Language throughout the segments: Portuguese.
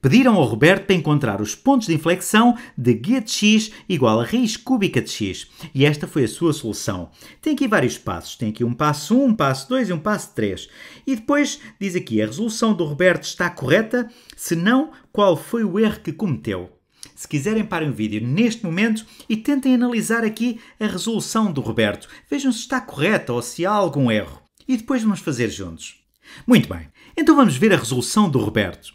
Pediram ao Roberto para encontrar os pontos de inflexão de guia de x igual a raiz cúbica de x. E esta foi a sua solução. Tem aqui vários passos. Tem aqui um passo 1, um passo 2 e um passo 3. E depois diz aqui, a resolução do Roberto está correta? Se não, qual foi o erro que cometeu? Se quiserem, parem o vídeo neste momento e tentem analisar aqui a resolução do Roberto. Vejam se está correta ou se há algum erro. E depois vamos fazer juntos. Muito bem, então vamos ver a resolução do Roberto.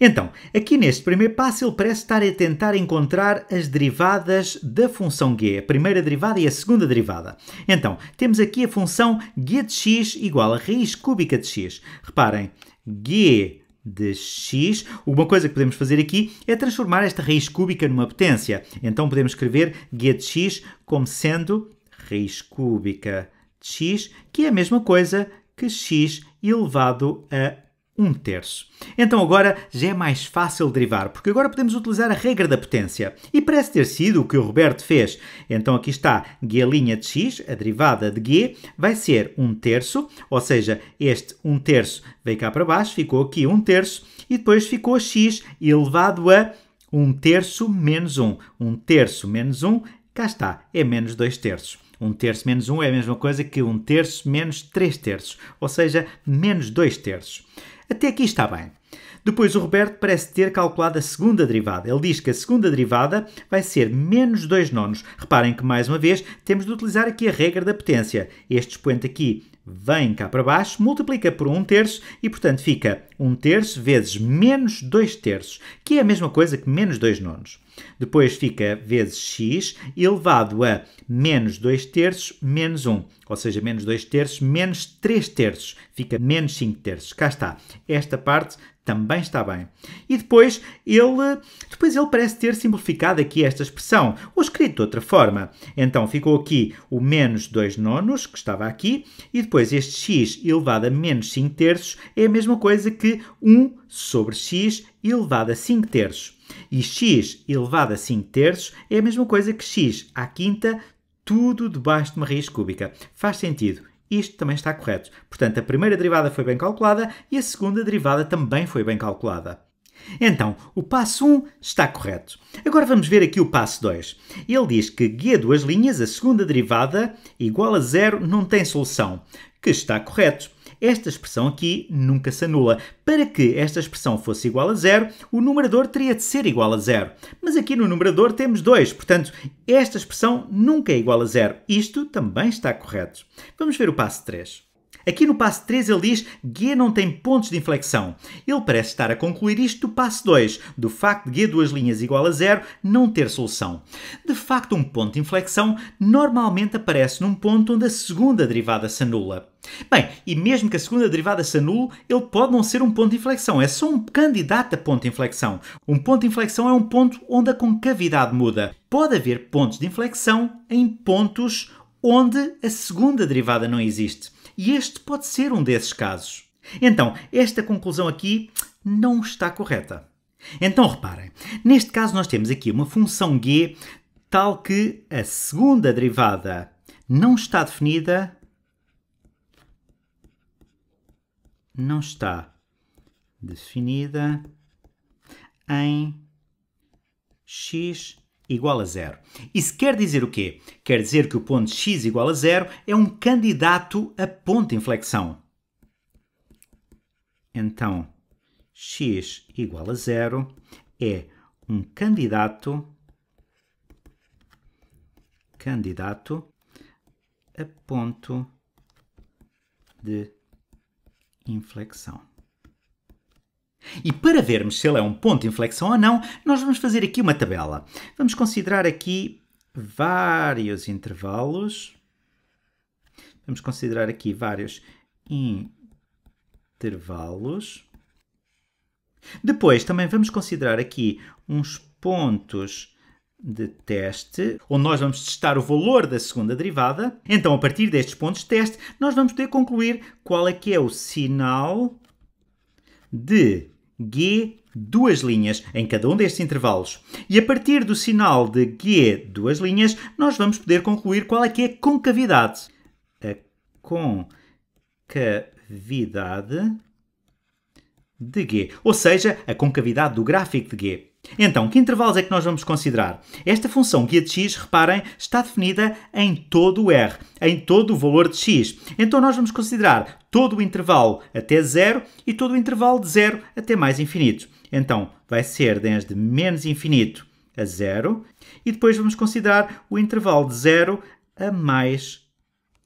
Então, aqui neste primeiro passo ele parece estar a tentar encontrar as derivadas da função g, a primeira derivada e a segunda derivada. Então, temos aqui a função g de x igual a raiz cúbica de x. Reparem, g de x. Uma coisa que podemos fazer aqui é transformar esta raiz cúbica numa potência. Então podemos escrever g de x como sendo raiz cúbica de x, que é a mesma coisa que x elevado a 1 terço. Então agora já é mais fácil derivar, porque agora podemos utilizar a regra da potência. E parece ter sido o que o Roberto fez. Então aqui está g' de x, a derivada de g, vai ser 1 terço, ou seja, este 1 terço veio cá para baixo, ficou aqui 1 terço, e depois ficou x elevado a 1 terço menos 1. 1 terço menos 1, cá está, é menos 2 terços. 1 terço menos 1 é a mesma coisa que 1 terço menos 3 terços, ou seja, menos 2 terços. Até aqui está bem. Depois o Roberto parece ter calculado a segunda derivada. Ele diz que a segunda derivada vai ser menos 2 nonos. Reparem que, mais uma vez, temos de utilizar aqui a regra da potência. Este expoente aqui vem cá para baixo, multiplica por 1 terço e, portanto, fica 1 terço vezes menos 2 terços, que é a mesma coisa que menos 2 nonos. Depois fica vezes x elevado a menos 2 terços menos 1. Ou seja, menos 2 terços menos 3 terços. Fica menos 5 terços. Cá está. Esta parte também está bem. E depois ele, depois ele parece ter simplificado aqui esta expressão, ou escrito de outra forma. Então ficou aqui o menos 2 nonos, que estava aqui, e depois este x elevado a menos 5 terços é a mesma coisa que 1 sobre x elevado a 5 terços. E x elevado a 5 terços é a mesma coisa que x à quinta, tudo debaixo de uma raiz cúbica. Faz sentido. Isto também está correto. Portanto, a primeira derivada foi bem calculada e a segunda derivada também foi bem calculada. Então, o passo 1 está correto. Agora vamos ver aqui o passo 2. Ele diz que guia duas linhas, a segunda derivada igual a zero não tem solução, que está correto. Esta expressão aqui nunca se anula. Para que esta expressão fosse igual a zero, o numerador teria de ser igual a zero. Mas aqui no numerador temos 2, portanto, esta expressão nunca é igual a zero. Isto também está correto. Vamos ver o passo 3. Aqui no passo 3 ele diz G não tem pontos de inflexão. Ele parece estar a concluir isto do passo 2, do facto de G duas linhas igual a zero não ter solução. De facto, um ponto de inflexão normalmente aparece num ponto onde a segunda derivada se anula. Bem, e mesmo que a segunda derivada se anule, ele pode não ser um ponto de inflexão, é só um candidato a ponto de inflexão. Um ponto de inflexão é um ponto onde a concavidade muda. Pode haver pontos de inflexão em pontos onde a segunda derivada não existe. E este pode ser um desses casos. Então, esta conclusão aqui não está correta. Então reparem, neste caso nós temos aqui uma função g tal que a segunda derivada não está definida, não está definida em x igual a zero. Isso quer dizer o quê? Quer dizer que o ponto x igual a zero é um candidato a ponto de inflexão. Então, x igual a zero é um candidato candidato a ponto de inflexão. E para vermos se ele é um ponto de inflexão ou não, nós vamos fazer aqui uma tabela. Vamos considerar aqui vários intervalos. Vamos considerar aqui vários intervalos. Depois também vamos considerar aqui uns pontos de teste, onde nós vamos testar o valor da segunda derivada. Então, a partir destes pontos de teste, nós vamos poder concluir qual é que é o sinal de G duas linhas em cada um destes intervalos. E a partir do sinal de G duas linhas, nós vamos poder concluir qual é que é a concavidade. A concavidade de G, ou seja, a concavidade do gráfico de G. Então, que intervalos é que nós vamos considerar? Esta função guia de x, reparem, está definida em todo o R, em todo o valor de x. Então, nós vamos considerar todo o intervalo até zero e todo o intervalo de zero até mais infinito. Então, vai ser desde menos infinito a zero e depois vamos considerar o intervalo de zero a mais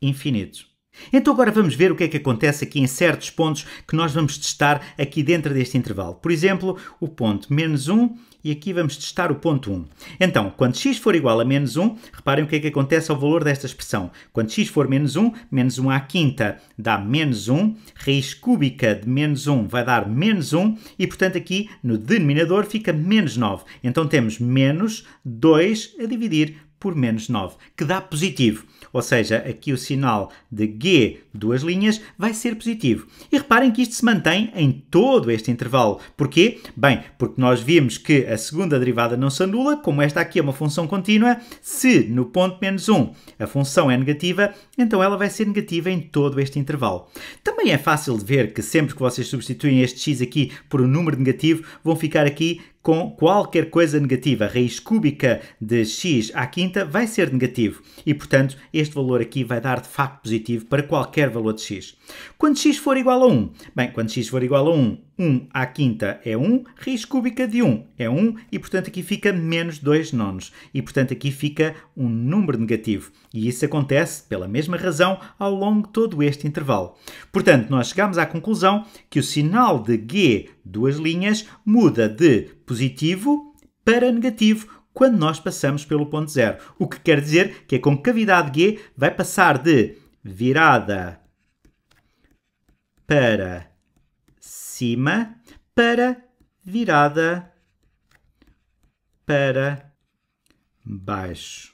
infinito. Então agora vamos ver o que é que acontece aqui em certos pontos que nós vamos testar aqui dentro deste intervalo. Por exemplo, o ponto menos 1 e aqui vamos testar o ponto 1. Então, quando x for igual a menos 1, reparem o que é que acontece ao valor desta expressão. Quando x for menos 1, menos 1 à quinta dá menos 1, raiz cúbica de menos 1 vai dar menos 1 e, portanto, aqui no denominador fica menos 9. Então temos menos 2 a dividir por menos 9, que dá positivo. Ou seja, aqui o sinal de G, duas linhas, vai ser positivo. E reparem que isto se mantém em todo este intervalo. Porquê? Bem, porque nós vimos que a segunda derivada não se anula, como esta aqui é uma função contínua, se no ponto menos 1 a função é negativa, então ela vai ser negativa em todo este intervalo. Também é fácil de ver que sempre que vocês substituem este x aqui por um número negativo, vão ficar aqui com qualquer coisa negativa. A raiz cúbica de x à quinta vai ser negativo e, portanto, este valor aqui vai dar de facto positivo para qualquer valor de x. Quando x for igual a 1, bem, quando x for igual a 1, 1 à quinta é 1, raiz cúbica de 1 é 1 e, portanto, aqui fica menos 2 nonos. E, portanto, aqui fica um número negativo. E isso acontece, pela mesma razão, ao longo de todo este intervalo. Portanto, nós chegamos à conclusão que o sinal de G, duas linhas, muda de positivo para negativo quando nós passamos pelo ponto zero. O que quer dizer que a concavidade G vai passar de virada para cima para virada para baixo.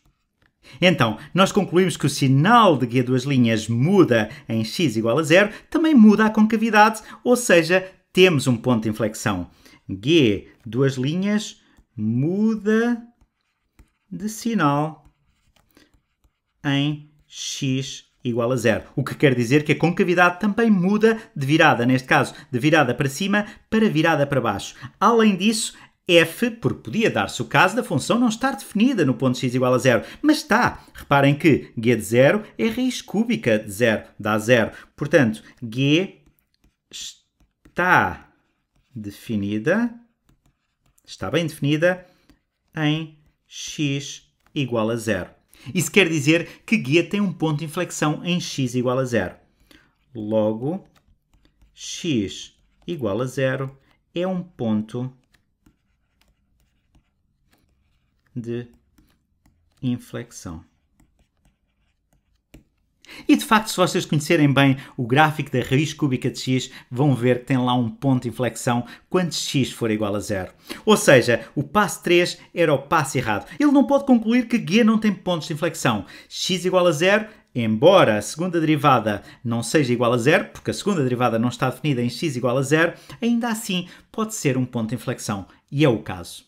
Então, nós concluímos que o sinal de guia duas linhas muda em x igual a zero, também muda a concavidade, ou seja, temos um ponto de inflexão. G duas linhas muda de sinal em x igual a zero. O que quer dizer que a concavidade também muda de virada, neste caso, de virada para cima para virada para baixo. Além disso, f, porque podia dar-se o caso da função não estar definida no ponto x igual a zero, mas está. Reparem que g de zero é raiz cúbica de zero, dá zero. Portanto, g está definida, está bem definida em x igual a zero. Isso quer dizer que guia tem um ponto de inflexão em x igual a zero. Logo, x igual a zero é um ponto de inflexão facto, se vocês conhecerem bem o gráfico da raiz cúbica de x, vão ver que tem lá um ponto de inflexão quando x for igual a zero. Ou seja, o passo 3 era o passo errado. Ele não pode concluir que G não tem pontos de inflexão. x igual a zero embora a segunda derivada não seja igual a zero, porque a segunda derivada não está definida em x igual a zero, ainda assim pode ser um ponto de inflexão. E é o caso.